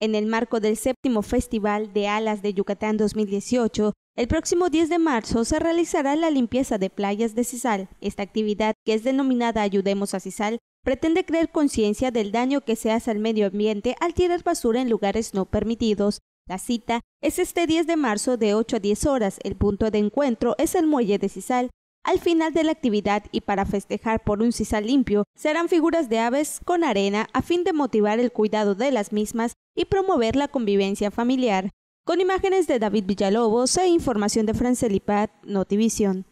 En el marco del séptimo Festival de Alas de Yucatán 2018, el próximo 10 de marzo se realizará la limpieza de playas de Cisal. Esta actividad, que es denominada Ayudemos a Cisal, pretende crear conciencia del daño que se hace al medio ambiente al tirar basura en lugares no permitidos. La cita es este 10 de marzo de 8 a 10 horas. El punto de encuentro es el muelle de Cisal. Al final de la actividad y para festejar por un sisal limpio, serán figuras de aves con arena a fin de motivar el cuidado de las mismas y promover la convivencia familiar. Con imágenes de David Villalobos e información de Francelipat Notivision.